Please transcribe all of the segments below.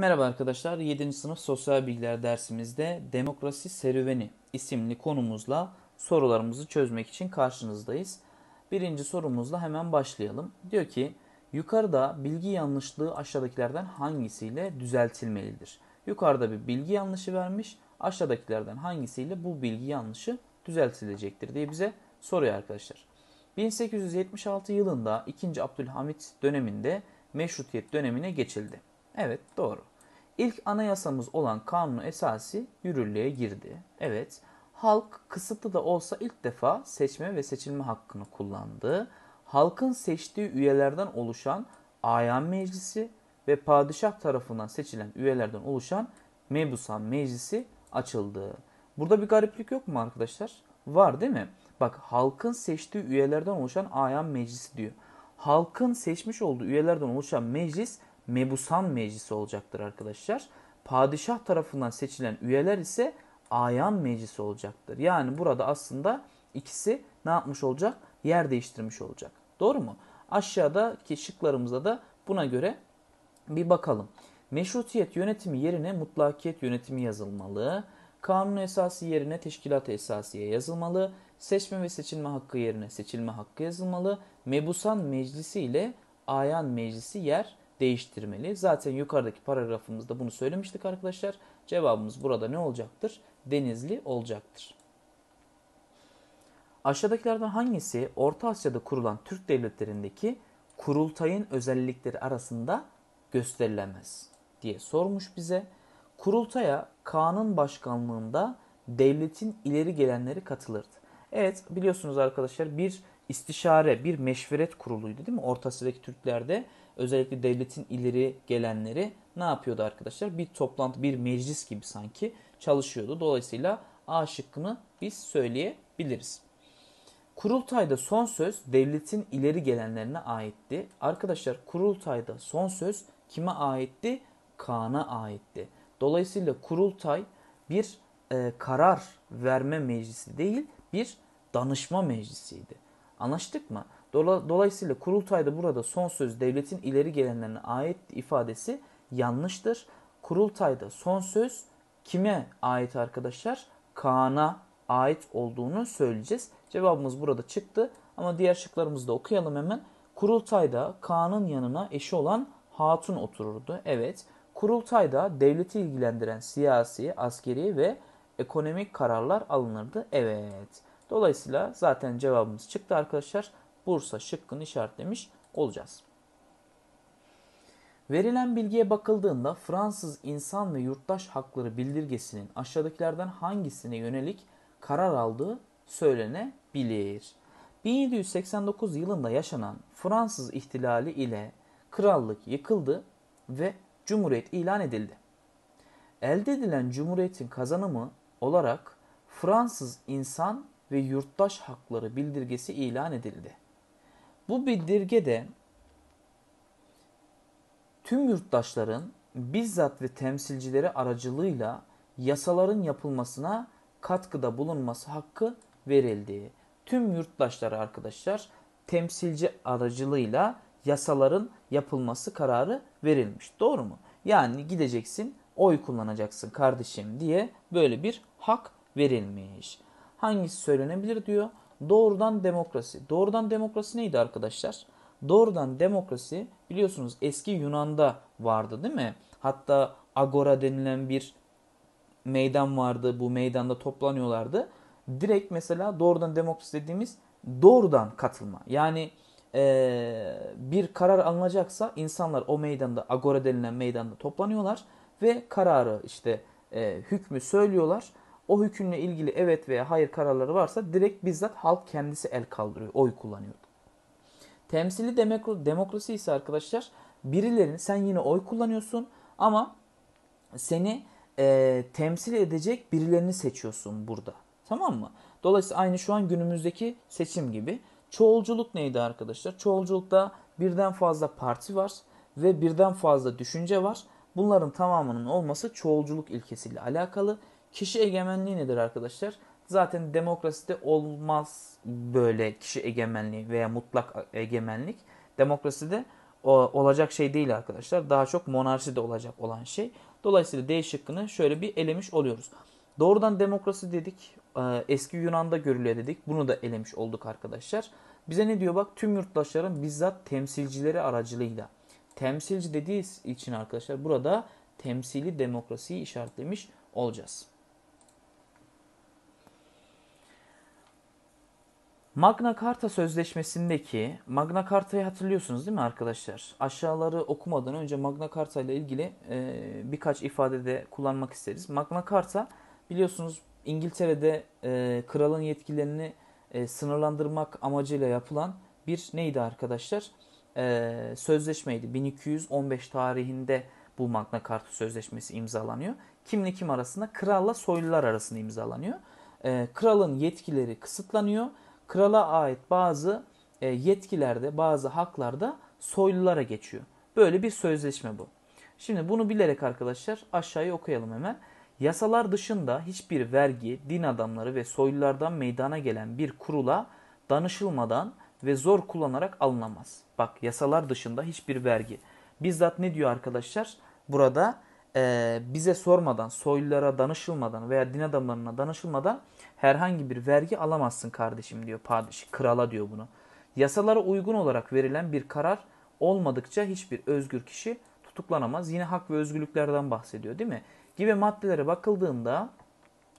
Merhaba arkadaşlar. 7. sınıf sosyal bilgiler dersimizde Demokrasi Serüveni isimli konumuzla sorularımızı çözmek için karşınızdayız. Birinci sorumuzla hemen başlayalım. Diyor ki yukarıda bilgi yanlışlığı aşağıdakilerden hangisiyle düzeltilmelidir? Yukarıda bir bilgi yanlışı vermiş aşağıdakilerden hangisiyle bu bilgi yanlışı düzeltilecektir diye bize soruyor arkadaşlar. 1876 yılında 2. Abdülhamit döneminde meşrutiyet dönemine geçildi. Evet doğru. İlk anayasamız olan kanun esası yürürlüğe girdi. Evet, halk kısıtlı da olsa ilk defa seçme ve seçilme hakkını kullandı. Halkın seçtiği üyelerden oluşan Ayan Meclisi ve padişah tarafından seçilen üyelerden oluşan Mebusan Meclisi açıldı. Burada bir gariplik yok mu arkadaşlar? Var değil mi? Bak halkın seçtiği üyelerden oluşan ayan meclisi diyor. Halkın seçmiş olduğu üyelerden oluşan meclis mebusan meclisi olacaktır arkadaşlar. Padişah tarafından seçilen üyeler ise ayan meclisi olacaktır. Yani burada aslında ikisi ne yapmış olacak? Yer değiştirmiş olacak. Doğru mu? Aşağıdaki şıklarımızda da buna göre bir bakalım. Meşrutiyet yönetimi yerine mutlakiyet yönetimi yazılmalı. Kanun esası yerine teşkilat esasiye yazılmalı. Seçme ve seçilme hakkı yerine seçilme hakkı yazılmalı. Mebusan meclisi ile ayan meclisi yer değiştirmeli. Zaten yukarıdaki paragrafımızda bunu söylemiştik arkadaşlar. Cevabımız burada ne olacaktır? Denizli olacaktır. Aşağıdakilerden hangisi Orta Asya'da kurulan Türk devletlerindeki kurultayın özellikleri arasında gösterilemez diye sormuş bize. Kurultaya Kaan'ın başkanlığında devletin ileri gelenleri katılırdı. Evet biliyorsunuz arkadaşlar bir istişare, bir meşveret kuruluydu değil mi? Orta Asya'daki Türklerde özellikle devletin ileri gelenleri ne yapıyordu arkadaşlar? Bir toplantı, bir meclis gibi sanki çalışıyordu. Dolayısıyla A şıkkını biz söyleyebiliriz. Kurultayda son söz devletin ileri gelenlerine aitti. Arkadaşlar kurultayda son söz kime aitti? Kaan'a aitti. Dolayısıyla kurultay bir e, karar verme meclisi değil, bir danışma meclisiydi. Anlaştık mı? Dolayısıyla kurultayda burada son söz devletin ileri gelenlerine ait ifadesi yanlıştır. Kurultayda son söz kime ait arkadaşlar? Kaan'a ait olduğunu söyleyeceğiz. Cevabımız burada çıktı ama diğer şıklarımızı da okuyalım hemen. Kurultayda Kaan'ın yanına eşi olan Hatun otururdu. Evet, kurultayda devleti ilgilendiren siyasi, askeri ve ekonomik kararlar alınırdı. Evet. Dolayısıyla zaten cevabımız çıktı arkadaşlar. Bursa şıkkını işaretlemiş olacağız. Verilen bilgiye bakıldığında Fransız İnsan ve Yurttaş Hakları Bildirgesi'nin aşağıdakilerden hangisine yönelik karar aldığı söylenebilir. 1789 yılında yaşanan Fransız ihtilali ile krallık yıkıldı ve cumhuriyet ilan edildi. Elde edilen cumhuriyetin kazanımı olarak Fransız İnsan ve Yurttaş Hakları Bildirgesi ilan edildi. Bu bildirge de tüm yurttaşların bizzat ve temsilcileri aracılığıyla yasaların yapılmasına katkıda bulunması hakkı verildiği. Tüm yurttaşlara arkadaşlar temsilci aracılığıyla yasaların yapılması kararı verilmiş. Doğru mu? Yani gideceksin oy kullanacaksın kardeşim diye böyle bir hak verilmiş. Hangisi söylenebilir diyor. Doğrudan demokrasi. Doğrudan demokrasi neydi arkadaşlar? Doğrudan demokrasi biliyorsunuz eski Yunan'da vardı değil mi? Hatta agora denilen bir meydan vardı. Bu meydanda toplanıyorlardı. Direkt mesela doğrudan demokrasi dediğimiz doğrudan katılma. Yani e, bir karar alınacaksa insanlar o meydanda agora denilen meydanda toplanıyorlar ve kararı işte e, hükmü söylüyorlar o hükümle ilgili evet veya hayır kararları varsa direkt bizzat halk kendisi el kaldırıyor, oy kullanıyordu. Temsili demokrasi, ise arkadaşlar birilerin sen yine oy kullanıyorsun ama seni e, temsil edecek birilerini seçiyorsun burada. Tamam mı? Dolayısıyla aynı şu an günümüzdeki seçim gibi. Çoğulculuk neydi arkadaşlar? Çoğulculukta birden fazla parti var ve birden fazla düşünce var. Bunların tamamının olması çoğulculuk ilkesiyle alakalı. Kişi egemenliği nedir arkadaşlar? Zaten demokraside olmaz böyle kişi egemenliği veya mutlak egemenlik. Demokraside olacak şey değil arkadaşlar. Daha çok monarşide olacak olan şey. Dolayısıyla D şıkkını şöyle bir elemiş oluyoruz. Doğrudan demokrasi dedik. E, eski Yunan'da görülüyor dedik. Bunu da elemiş olduk arkadaşlar. Bize ne diyor bak tüm yurttaşların bizzat temsilcileri aracılığıyla. Temsilci dediği için arkadaşlar burada temsili demokrasiyi işaretlemiş olacağız. Magna Carta Sözleşmesi'ndeki Magna Carta'yı hatırlıyorsunuz değil mi arkadaşlar? Aşağıları okumadan önce Magna Carta ile ilgili e, birkaç ifade de kullanmak isteriz. Magna Carta biliyorsunuz İngiltere'de e, kralın yetkilerini e, sınırlandırmak amacıyla yapılan bir neydi arkadaşlar? E, sözleşmeydi. 1215 tarihinde bu Magna Carta Sözleşmesi imzalanıyor. Kimle kim arasında? Kralla soylular arasında imzalanıyor. E, kralın yetkileri kısıtlanıyor krala ait bazı e, yetkilerde, bazı haklarda soylulara geçiyor. Böyle bir sözleşme bu. Şimdi bunu bilerek arkadaşlar aşağıya okuyalım hemen. Yasalar dışında hiçbir vergi, din adamları ve soylulardan meydana gelen bir kurula danışılmadan ve zor kullanarak alınamaz. Bak yasalar dışında hiçbir vergi. Bizzat ne diyor arkadaşlar? Burada e, bize sormadan, soylulara danışılmadan veya din adamlarına danışılmadan herhangi bir vergi alamazsın kardeşim diyor padişah, şey, krala diyor bunu. Yasalara uygun olarak verilen bir karar olmadıkça hiçbir özgür kişi tutuklanamaz. Yine hak ve özgürlüklerden bahsediyor değil mi? Gibi maddelere bakıldığında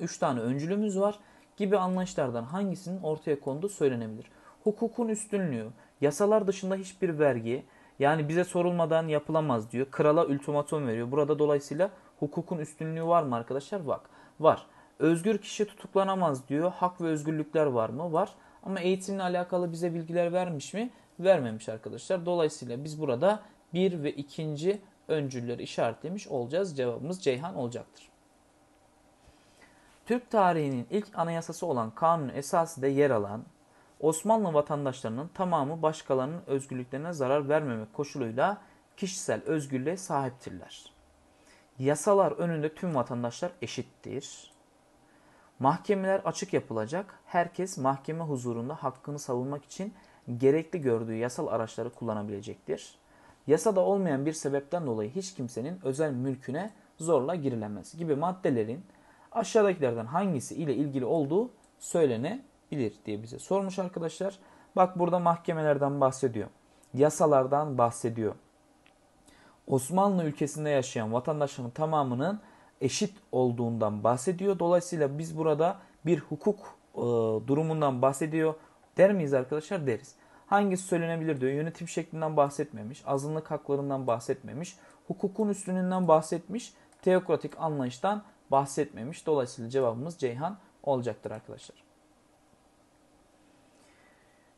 3 tane öncülümüz var. Gibi anlayışlardan hangisinin ortaya konduğu söylenebilir. Hukukun üstünlüğü, yasalar dışında hiçbir vergi yani bize sorulmadan yapılamaz diyor. Krala ultimatum veriyor. Burada dolayısıyla hukukun üstünlüğü var mı arkadaşlar? Bak var. Özgür kişi tutuklanamaz diyor. Hak ve özgürlükler var mı? Var. Ama eğitimle alakalı bize bilgiler vermiş mi? Vermemiş arkadaşlar. Dolayısıyla biz burada bir ve ikinci öncülleri işaretlemiş olacağız. Cevabımız Ceyhan olacaktır. Türk tarihinin ilk anayasası olan kanun esası da yer alan Osmanlı vatandaşlarının tamamı başkalarının özgürlüklerine zarar vermemek koşuluyla kişisel özgürlüğe sahiptirler. Yasalar önünde tüm vatandaşlar eşittir. Mahkemeler açık yapılacak. Herkes mahkeme huzurunda hakkını savunmak için gerekli gördüğü yasal araçları kullanabilecektir. Yasada olmayan bir sebepten dolayı hiç kimsenin özel mülküne zorla girilemez gibi maddelerin aşağıdakilerden hangisi ile ilgili olduğu söylenebilir diye bize sormuş arkadaşlar. Bak burada mahkemelerden bahsediyor. Yasalardan bahsediyor. Osmanlı ülkesinde yaşayan vatandaşların tamamının eşit olduğundan bahsediyor. Dolayısıyla biz burada bir hukuk e, durumundan bahsediyor der miyiz arkadaşlar? Deriz. Hangisi söylenebilir diyor. Yönetim şeklinden bahsetmemiş, azınlık haklarından bahsetmemiş, hukukun üstünlüğünden bahsetmiş, teokratik anlayıştan bahsetmemiş. Dolayısıyla cevabımız Ceyhan olacaktır arkadaşlar.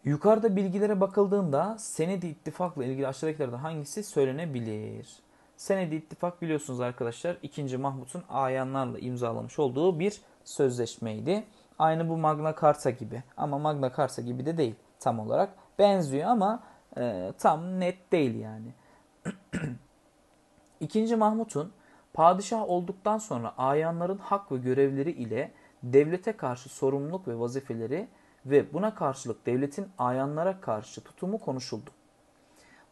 Yukarıda bilgilere bakıldığında senedi ittifakla ilgili aşağıdakilerden hangisi söylenebilir? Senedi ittifak biliyorsunuz arkadaşlar 2. Mahmut'un ayanlarla imzalamış olduğu bir sözleşmeydi. Aynı bu Magna Carta gibi ama Magna Carta gibi de değil tam olarak. Benziyor ama e, tam net değil yani. 2. Mahmut'un padişah olduktan sonra ayanların hak ve görevleri ile devlete karşı sorumluluk ve vazifeleri ve buna karşılık devletin ayanlara karşı tutumu konuşuldu.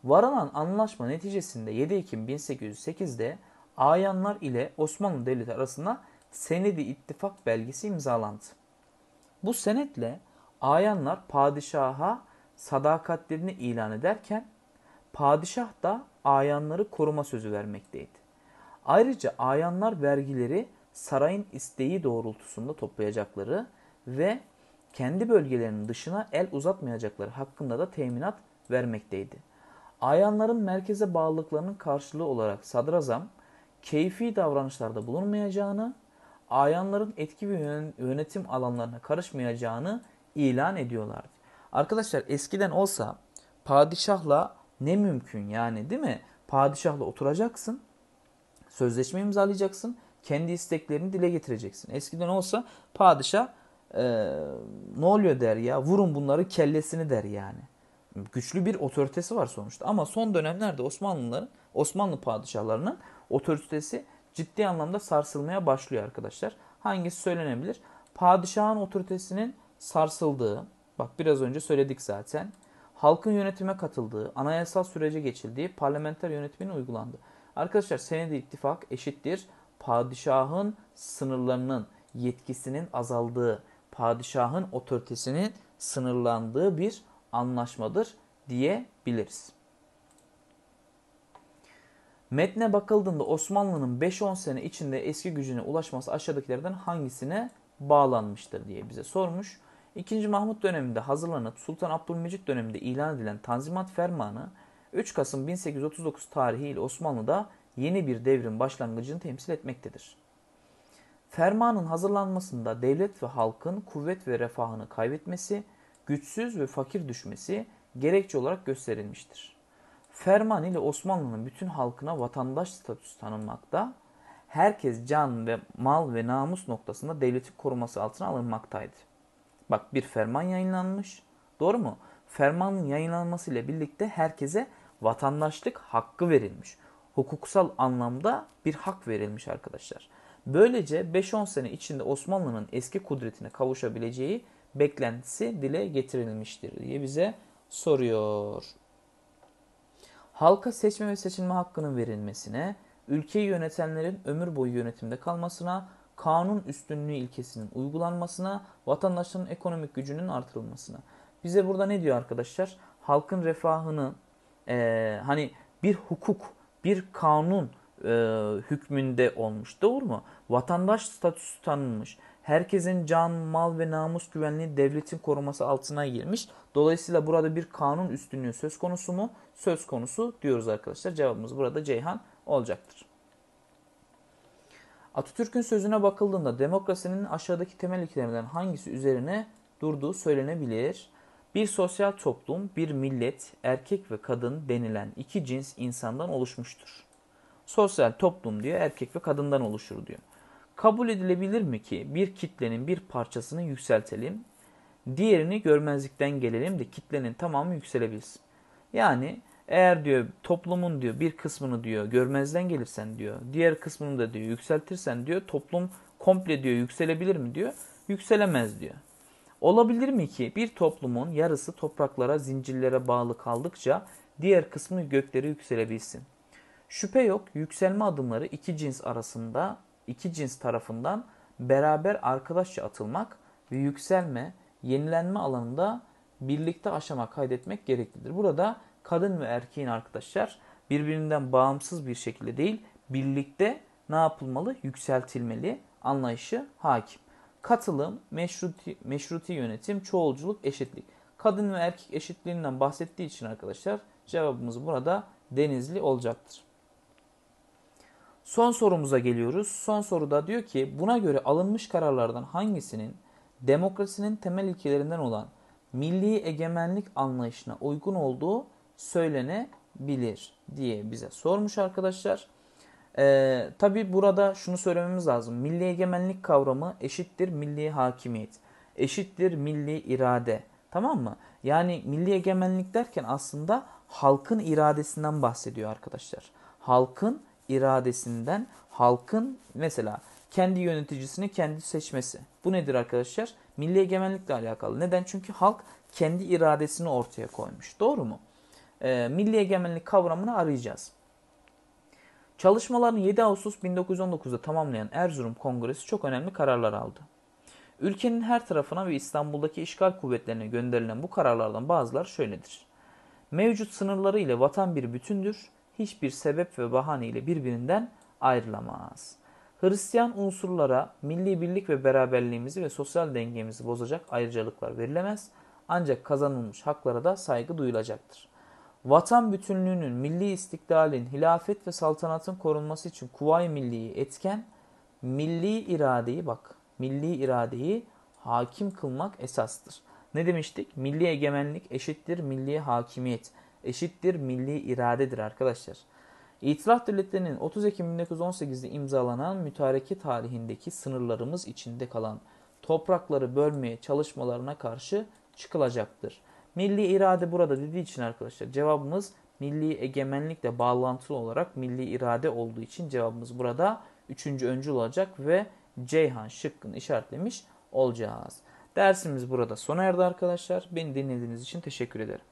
Varılan anlaşma neticesinde 7 Ekim 1808'de Ayanlar ile Osmanlı Devleti arasında Senedi ittifak belgesi imzalandı. Bu senetle Ayanlar padişaha sadakatlerini ilan ederken padişah da ayanları koruma sözü vermekteydi. Ayrıca ayanlar vergileri sarayın isteği doğrultusunda toplayacakları ve kendi bölgelerinin dışına el uzatmayacakları hakkında da teminat vermekteydi. Ayanların merkeze bağlılıklarının karşılığı olarak sadrazam keyfi davranışlarda bulunmayacağını, ayanların etki ve yönetim alanlarına karışmayacağını ilan ediyorlardı. Arkadaşlar eskiden olsa padişahla ne mümkün yani değil mi? Padişahla oturacaksın, sözleşme imzalayacaksın, kendi isteklerini dile getireceksin. Eskiden olsa padişah e, ne oluyor der ya vurun bunları kellesini der yani güçlü bir otoritesi var sonuçta. Ama son dönemlerde Osmanlıların, Osmanlı padişahlarının otoritesi ciddi anlamda sarsılmaya başlıyor arkadaşlar. Hangisi söylenebilir? Padişahın otoritesinin sarsıldığı, bak biraz önce söyledik zaten. Halkın yönetime katıldığı, anayasal sürece geçildiği, parlamenter yönetimin uygulandı. Arkadaşlar senedi ittifak eşittir. Padişahın sınırlarının, yetkisinin azaldığı, padişahın otoritesinin sınırlandığı bir anlaşmadır diyebiliriz. Metne bakıldığında Osmanlı'nın 5-10 sene içinde eski gücüne ulaşması aşağıdakilerden hangisine bağlanmıştır diye bize sormuş. 2. Mahmut döneminde hazırlanıp Sultan Abdülmecit döneminde ilan edilen Tanzimat Fermanı 3 Kasım 1839 tarihiyle Osmanlı'da yeni bir devrin başlangıcını temsil etmektedir. Fermanın hazırlanmasında devlet ve halkın kuvvet ve refahını kaybetmesi, güçsüz ve fakir düşmesi gerekçe olarak gösterilmiştir. Ferman ile Osmanlı'nın bütün halkına vatandaş statüsü tanınmakta, herkes can ve mal ve namus noktasında devleti koruması altına alınmaktaydı. Bak bir ferman yayınlanmış, doğru mu? Fermanın yayınlanmasıyla birlikte herkese vatandaşlık hakkı verilmiş. Hukuksal anlamda bir hak verilmiş arkadaşlar. Böylece 5-10 sene içinde Osmanlı'nın eski kudretine kavuşabileceği beklentisi dile getirilmiştir diye bize soruyor. Halka seçme ve seçilme hakkının verilmesine, ülkeyi yönetenlerin ömür boyu yönetimde kalmasına, kanun üstünlüğü ilkesinin uygulanmasına, vatandaşların ekonomik gücünün artırılmasına. Bize burada ne diyor arkadaşlar? Halkın refahını e, hani bir hukuk, bir kanun e, hükmünde olmuş. Doğru mu? Vatandaş statüsü tanınmış herkesin can, mal ve namus güvenliği devletin koruması altına girmiş. Dolayısıyla burada bir kanun üstünlüğü söz konusu mu? Söz konusu diyoruz arkadaşlar. Cevabımız burada Ceyhan olacaktır. Atatürk'ün sözüne bakıldığında demokrasinin aşağıdaki temel ilkelerinden hangisi üzerine durduğu söylenebilir? Bir sosyal toplum, bir millet, erkek ve kadın denilen iki cins insandan oluşmuştur. Sosyal toplum diyor, erkek ve kadından oluşur diyor. Kabul edilebilir mi ki bir kitlenin bir parçasını yükseltelim, diğerini görmezlikten gelelim de kitlenin tamamı yükselebilsin. Yani eğer diyor toplumun diyor bir kısmını diyor görmezden gelirsen diyor, diğer kısmını da diyor yükseltirsen diyor toplum komple diyor yükselebilir mi diyor, yükselemez diyor. Olabilir mi ki bir toplumun yarısı topraklara, zincirlere bağlı kaldıkça diğer kısmı göklere yükselebilsin? Şüphe yok yükselme adımları iki cins arasında iki cins tarafından beraber arkadaşça atılmak ve yükselme, yenilenme alanında birlikte aşama kaydetmek gereklidir. Burada kadın ve erkeğin arkadaşlar birbirinden bağımsız bir şekilde değil, birlikte ne yapılmalı? Yükseltilmeli anlayışı hakim. Katılım, meşruti, meşruti yönetim, çoğulculuk, eşitlik. Kadın ve erkek eşitliğinden bahsettiği için arkadaşlar cevabımız burada denizli olacaktır. Son sorumuza geliyoruz. Son soruda diyor ki buna göre alınmış kararlardan hangisinin demokrasinin temel ilkelerinden olan milli egemenlik anlayışına uygun olduğu söylenebilir diye bize sormuş arkadaşlar. Ee, Tabi burada şunu söylememiz lazım. Milli egemenlik kavramı eşittir milli hakimiyet, eşittir milli irade. Tamam mı? Yani milli egemenlik derken aslında halkın iradesinden bahsediyor arkadaşlar. Halkın iradesinden halkın mesela kendi yöneticisini kendi seçmesi. Bu nedir arkadaşlar? Milli egemenlikle alakalı. Neden? Çünkü halk kendi iradesini ortaya koymuş. Doğru mu? Ee, milli egemenlik kavramını arayacağız. Çalışmalarını 7 Ağustos 1919'da tamamlayan Erzurum Kongresi çok önemli kararlar aldı. Ülkenin her tarafına ve İstanbul'daki işgal kuvvetlerine gönderilen bu kararlardan bazılar şöyledir. Mevcut sınırları ile vatan bir bütündür hiçbir sebep ve bahane ile birbirinden ayrılamaz. Hristiyan unsurlara milli birlik ve beraberliğimizi ve sosyal dengemizi bozacak ayrıcalıklar verilemez. Ancak kazanılmış haklara da saygı duyulacaktır. Vatan bütünlüğünün, milli istiklalin, hilafet ve saltanatın korunması için kuvay Milli'yi etken, milli iradeyi bak, milli iradeyi hakim kılmak esastır. Ne demiştik? Milli egemenlik eşittir milli hakimiyet eşittir milli iradedir arkadaşlar. İtilaf Devletleri'nin 30 Ekim 1918'de imzalanan mütareke tarihindeki sınırlarımız içinde kalan toprakları bölmeye çalışmalarına karşı çıkılacaktır. Milli irade burada dediği için arkadaşlar cevabımız milli egemenlikle bağlantılı olarak milli irade olduğu için cevabımız burada 3. öncül olacak ve Ceyhan şıkkını işaretlemiş olacağız. Dersimiz burada sona erdi arkadaşlar. Beni dinlediğiniz için teşekkür ederim.